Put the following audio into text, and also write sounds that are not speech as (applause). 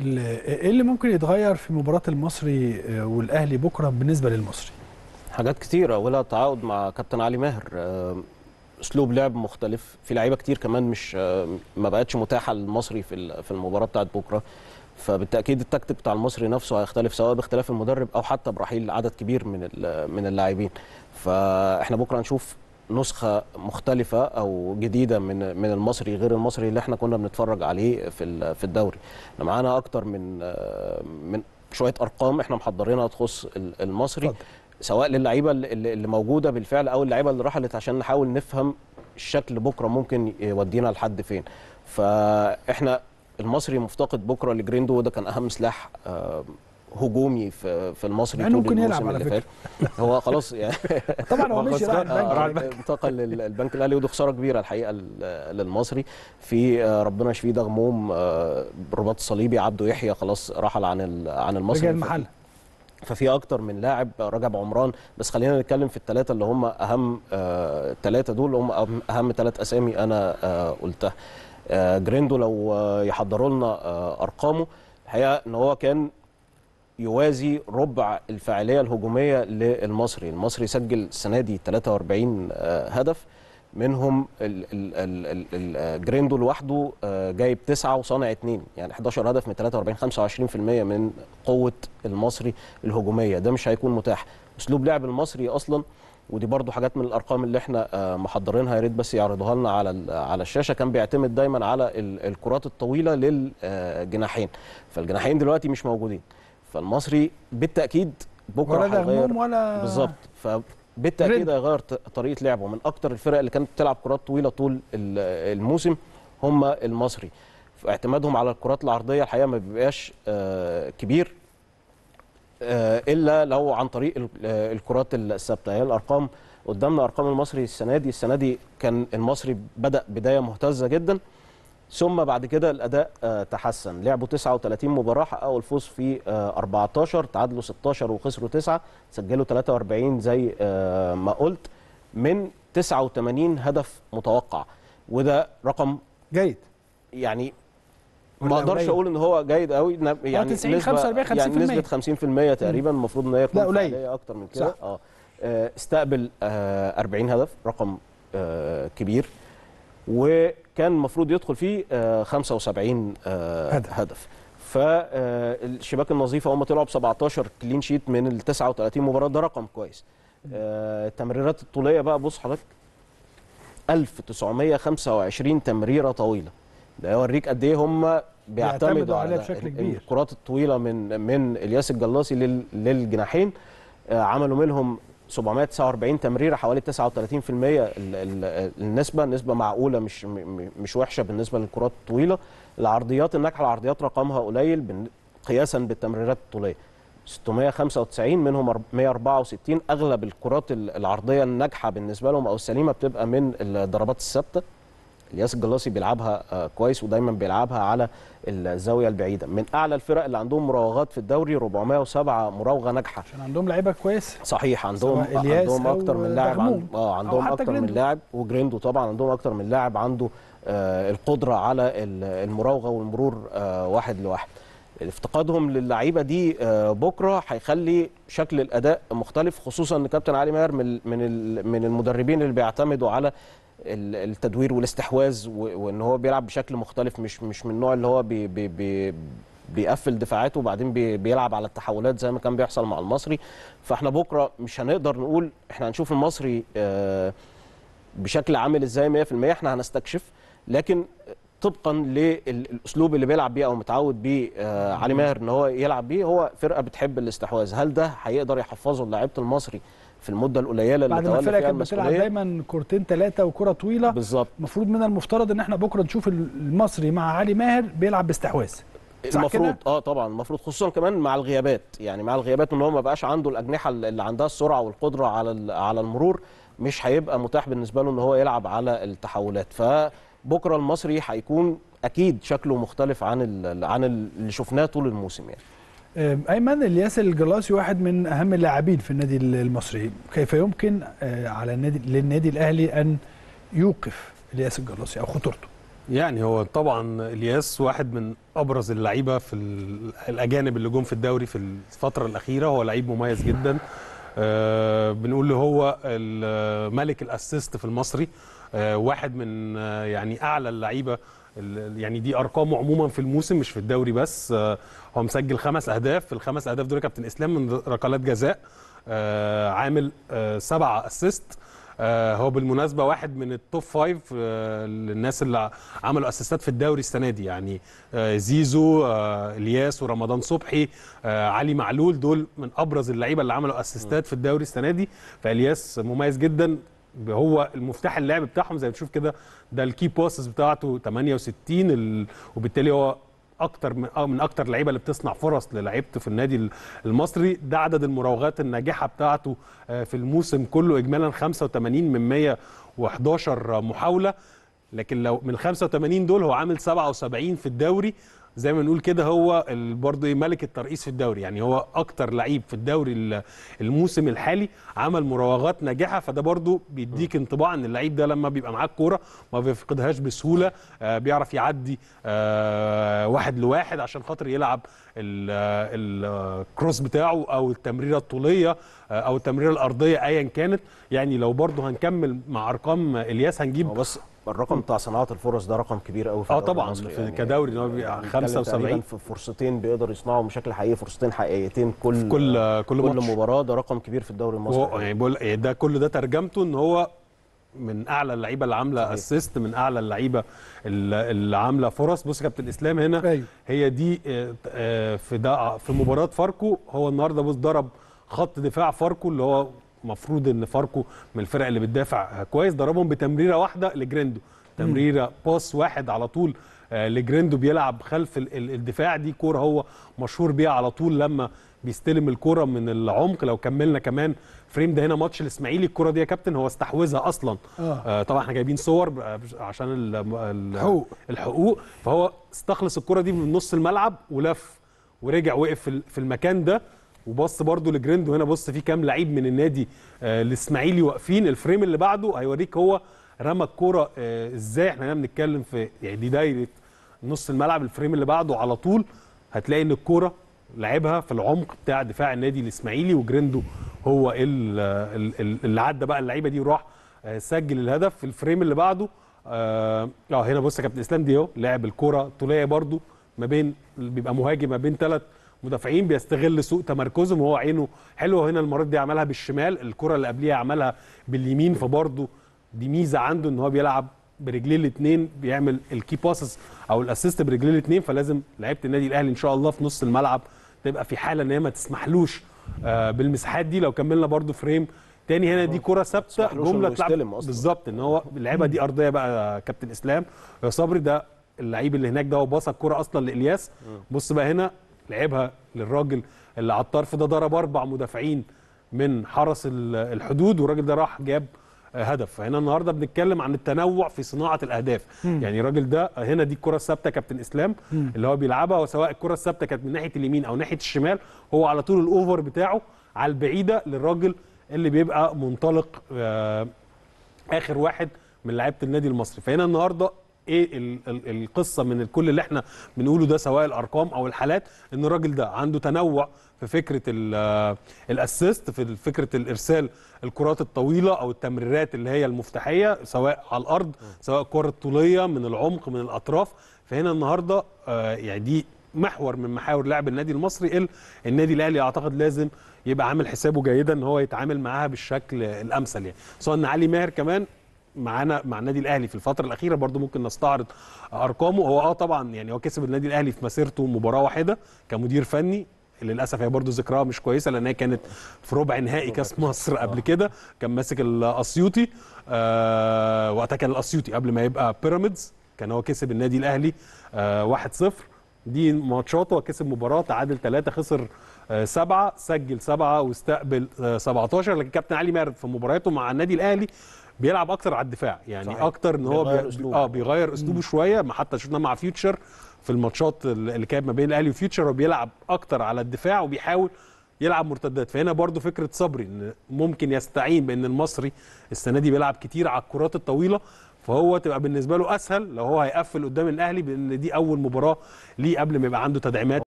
ايه اللي ممكن يتغير في مباراه المصري آه، والاهلي بكره بالنسبه للمصري؟ حاجات كثيره اولها تعاقد مع كابتن علي ماهر آه، اسلوب لعب مختلف في لعيبه كتير كمان مش آه، ما بقتش متاحه للمصري في في المباراه بتاعت بكره فبالتاكيد التكتيك بتاع المصري نفسه هيختلف سواء باختلاف المدرب او حتى برحيل عدد كبير من من اللاعبين فاحنا بكره هنشوف نسخه مختلفه او جديده من من المصري غير المصري اللي احنا كنا بنتفرج عليه في في الدوري احنا معانا اكتر من من شويه ارقام احنا محضرينها تخص المصري فضل. سواء للعيبه اللي موجوده بالفعل او اللعيبه اللي رحلت عشان نحاول نفهم الشكل بكره ممكن يودينا لحد فين فاحنا المصري مفتقد بكره لجريندو وده كان اهم سلاح هجومي في في المصري يعني ممكن يلعب على فكره هو خلاص يعني (laughs) طبعا هو مشي راح البنك انتقل للبنك الاهلي ودي خساره كبيره الحقيقه للمصري في آه، ربنا يشفيه ده غموم آه، رباط الصليبي عبده يحيى خلاص رحل عن عن المصري رجع المحل ففي اكتر من لاعب رجب عمران بس خلينا نتكلم في الثلاثه اللي هم اهم الثلاثه آه، دول هم اهم ثلاث اسامي انا قلتها جريندو لو يحضروا لنا ارقامه الحقيقه ان هو كان يوازي ربع الفاعليه الهجوميه للمصري، المصري سجل السنه دي 43 آه، هدف منهم آه، جريندو لوحده آه، جايب تسعه وصانع اثنين يعني 11 هدف من 43 25% من قوه المصري الهجوميه ده مش هيكون متاح اسلوب لعب المصري اصلا ودي برضو حاجات من الارقام اللي احنا محضرينها يا ريت بس يعرضوها لنا على على الشاشه كان بيعتمد دايما على الكرات الطويله للجناحين فالجناحين دلوقتي مش موجودين فالمصري بالتاكيد بكره ولا هيغير ولا بالظبط فبالتاكيد هيغير طريقه لعبه من اكتر الفرق اللي كانت بتلعب كرات طويله طول الموسم هم المصري اعتمادهم على الكرات العرضيه الحقيقه ما بيبقاش آه، كبير آه، الا لو عن طريق آه، الكرات الثابته هي الارقام قدامنا ارقام المصري السنه دي السنه دي كان المصري بدا بدايه مهتزه جدا ثم بعد كده الاداء آه، تحسن لعبوا 39 مباراه حققوا الفوز في 14 آه، تعادلوا 16 وخسروا 9 سجلوا 43 زي آه، ما قلت من 89 هدف متوقع وده رقم جيد يعني ما اقدرش اقول ان هو جيد قوي يعني 90 45 يعني نسبه 50% تقريبا المفروض ان هي تكون لا اكتر من كده اه استقبل 40 هدف رقم كبير و كان المفروض يدخل فيه 75 آه، آه، هدف, هدف. فالشباك آه، النظيفه هم طلعوا ب 17 كلين شيت من ال 39 مباراه ده رقم كويس التمريرات الطوليه بقى بص حضرتك 1925 تمريره طويله ده يوريك قد ايه هم بيعتمدوا على بشكل كبير الكرات الطويله من من الياس الجلاصي للجناحين عملوا منهم 749 تمريره حوالي 39% النسبه نسبه معقوله مش مش وحشه بالنسبه للكرات الطويله العرضيات الناجحه العرضيات رقمها قليل قياسا بالتمريرات الطوليه 695 منهم 164 اغلب الكرات العرضيه الناجحه بالنسبه لهم او السليمه بتبقى من الضربات الثابته الياس الجلاصي بيلعبها آه، كويس ودايما بيلعبها على الزاويه البعيده من اعلى الفرق اللي عندهم مراوغات في الدوري 407 مراوغه ناجحه عشان عندهم لعيبه كويسه صحيح عندهم آه، عندهم اكتر من لاعب عن... اه عندهم اكتر جريندو. من لاعب وجريندو طبعا عندهم اكتر من لاعب عنده آه القدره على المراوغه والمرور آه واحد لواحد افتقادهم للعيبه دي آه، بكره هيخلي شكل الاداء مختلف خصوصا ان كابتن علي ماهر من من المدربين اللي بيعتمدوا على التدوير والاستحواذ وان هو بيلعب بشكل مختلف مش مش من النوع اللي هو بي بي بي بيقفل دفاعاته وبعدين بي بيلعب على التحولات زي ما كان بيحصل مع المصري فاحنا بكره مش هنقدر نقول احنا هنشوف المصري آه، بشكل عامل ازاي 100% احنا هنستكشف لكن طبقا للاسلوب اللي بيلعب بيه او متعود بيه آه، علي ماهر ان هو يلعب بيه هو فرقه بتحب الاستحواذ هل ده هيقدر يحفظه لعيبه المصري في المده القليله اللي تولى فيها كانت بتلعب دايما كورتين ثلاثه وكره طويله بالظبط المفروض من المفترض ان احنا بكره نشوف المصري مع علي ماهر بيلعب باستحواذ المفروض اه طبعا المفروض خصوصا كمان مع الغيابات يعني مع الغيابات ان هو ما بقاش عنده الاجنحه اللي عندها السرعه والقدره على على المرور مش هيبقى متاح بالنسبه له ان هو يلعب على التحولات فبكره المصري هيكون اكيد شكله مختلف عن عن اللي شفناه طول الموسم يعني ايمن الياس الجلاسي واحد من اهم اللاعبين في النادي المصري كيف يمكن أه، على النادي للنادي الاهلي ان يوقف الياس الجلاسي او خطورته يعني هو طبعا الياس واحد من ابرز اللعيبه في الاجانب اللي جم في الدوري في الفتره الاخيره هو لعيب مميز جدا أه، بنقول له هو ملك الاسيست في المصري أه، واحد من يعني اعلى اللعيبه يعني دي ارقامه عموما في الموسم مش في الدوري بس آه، هو مسجل خمس اهداف الخمس اهداف دول كابتن اسلام من ركلات جزاء آه، عامل آه، سبعه اسيست هو بالمناسبه واحد من التوب فايف للناس اللي عملوا اسيستات في الدوري السنه دي يعني زيزو الياس ورمضان صبحي علي معلول دول من ابرز اللعيبه اللي عملوا اسيستات في الدوري السنه دي فالياس مميز جدا هو المفتاح اللعب بتاعهم زي ما تشوف كده ده الكي باسز بتاعته 68 ال... وبالتالي هو اكتر من آه، من اكتر اللعيبه اللي بتصنع فرص للعيبته في النادي المصري ده عدد المراوغات الناجحه بتاعته آه، في الموسم كله اجمالا 85 من 111 محاوله لكن لو من 85 دول هو عامل 77 في الدوري زي ما نقول كده هو برضه ملك الترقيص في الدوري يعني هو اكتر لعيب في الدوري الموسم الحالي عمل مراوغات ناجحه فده برضه بيديك انطباع ان اللعيب ده لما بيبقى معاه كوره ما بيفقدهاش بسهوله آه بيعرف يعدي آه واحد لواحد عشان خاطر يلعب الكروس بتاعه او التمريره الطوليه آه، او التمريره الارضيه ايا كانت يعني لو برضه هنكمل مع ارقام الياس هنجيب بس الرقم بتاع صناعه الفرص ده رقم كبير قوي في اه طبعا في يعني كدوري ان هو 75 يعني في فرصتين بيقدر يصنعوا بشكل حقيقي فرصتين حقيقيتين كل في كل كل, كل مباراه ده رقم كبير في الدوري المصري يعني بقول يعني ده كل ده ترجمته ان هو من اعلى اللعيبه اللي عامله اسيست من اعلى اللعيبه اللي عامله فرص بص يا كابتن اسلام هنا أيوه. هي دي آه، آه، في ده في مباراه فاركو هو النهارده بص ضرب خط دفاع فاركو اللي هو مفروض ان فاركو من الفرق اللي بتدافع كويس ضربهم بتمريره واحده لجريندو تمريره باس واحد على طول آه، لجريندو بيلعب خلف الدفاع دي كوره هو مشهور بيها على طول لما بيستلم الكوره من العمق لو كملنا كمان فريم ده هنا ماتش الاسماعيلي الكوره دي يا كابتن هو استحوذها اصلا آه. آه طبعا احنا جايبين صور آه، عشان الحقوق الحقوق فهو استخلص الكوره دي من نص الملعب ولف ورجع وقف في المكان ده وبص برده لجريندو هنا بص في كام لعيب من النادي آه، الاسماعيلي واقفين الفريم اللي بعده هيوريك هو رمى الكوره آه، ازاي احنا هنا بنتكلم في يعني دي دايره نص الملعب الفريم اللي بعده على طول هتلاقي ان الكوره لعبها في العمق بتاع دفاع النادي الاسماعيلي وجريندو هو اللي عدى بقى اللعيبه دي وراح آه، سجل الهدف في الفريم اللي بعده اه هنا بص يا كابتن اسلام دي اهو لعب الكوره طوليه برده ما بين بيبقى مهاجم ما بين ثلاث مدافعين بيستغل سوء تمركزهم وهو عينه حلوه هنا المره دي عملها بالشمال الكره اللي قبليها عملها باليمين فبرضه دي ميزه عنده ان هو بيلعب برجليه الاثنين بيعمل الكي باسز او الاسيست برجليه الاثنين فلازم لعيبه النادي الاهلي ان شاء الله في نص الملعب تبقى في حاله ان هي ما تسمحلوش آه، بالمساحات دي لو كملنا برضه فريم تاني هنا دي آه، كره ثابته جمله تلعب بالظبط ان هو اللعيبه دي ارضيه بقى كابتن اسلام يا صبري ده اللعيب اللي هناك ده هو باص الكره اصلا لالياس بص بقى هنا لعبها للراجل اللي على الطرف ده ضرب اربع مدافعين من حرس الحدود والراجل ده راح جاب هدف فهنا النهارده بنتكلم عن التنوع في صناعه الاهداف مم. يعني الراجل ده هنا دي الكره الثابته كابتن اسلام مم. اللي هو بيلعبها وسواء الكره الثابته كانت من ناحيه اليمين او ناحيه الشمال هو على طول الاوفر بتاعه على البعيده للراجل اللي بيبقى منطلق آه، اخر واحد من لعيبه النادي المصري فهنا النهارده ايه القصه من كل اللي احنا بنقوله ده سواء الارقام او الحالات ان الراجل ده عنده تنوع في فكره الاسيست في فكره الارسال الكرات الطويله او التمريرات اللي هي المفتاحيه سواء على الارض سواء الكره الطوليه من العمق من الاطراف فهنا النهارده آه، يعني دي محور من محاور لعب النادي المصري النادي الاهلي اعتقد لازم يبقى عامل حسابه جيدا ان هو يتعامل معاها بالشكل الامثل يعني سواء ان علي ماهر كمان معانا مع النادي الاهلي في الفتره الاخيره برضو ممكن نستعرض ارقامه هو اه طبعا يعني هو كسب النادي الاهلي في مسيرته مباراه واحده كمدير فني للاسف هي برضو ذكراها مش كويسه لان هي كانت في ربع نهائي كاس مصر قبل آه. كده كان ماسك الاسيوطي آه وقتها كان الاسيوطي قبل ما يبقى بيراميدز كان هو كسب النادي الاهلي 1 آه، 1-0 دي ماتشاته كسب مباراه تعادل 3 خسر آه، سبعة سجل سبعة واستقبل 17 لكن كابتن علي مارد في مبارياته مع النادي الاهلي بيلعب اكتر على الدفاع يعني صحيح. اكتر ان هو بيغير اسلوبه اه بيغير اسلوبه شويه ما حتى شفناه مع فيوتشر في الماتشات اللي كانت ما بين الاهلي وفيوتشر وبيلعب اكتر على الدفاع وبيحاول يلعب مرتدات فهنا برضو فكره صبري ان ممكن يستعين بان المصري السنه دي بيلعب كتير على الكرات الطويله فهو تبقى بالنسبه له اسهل لو هو هيقفل قدام الاهلي بان دي اول مباراه ليه قبل ما يبقى عنده تدعيمات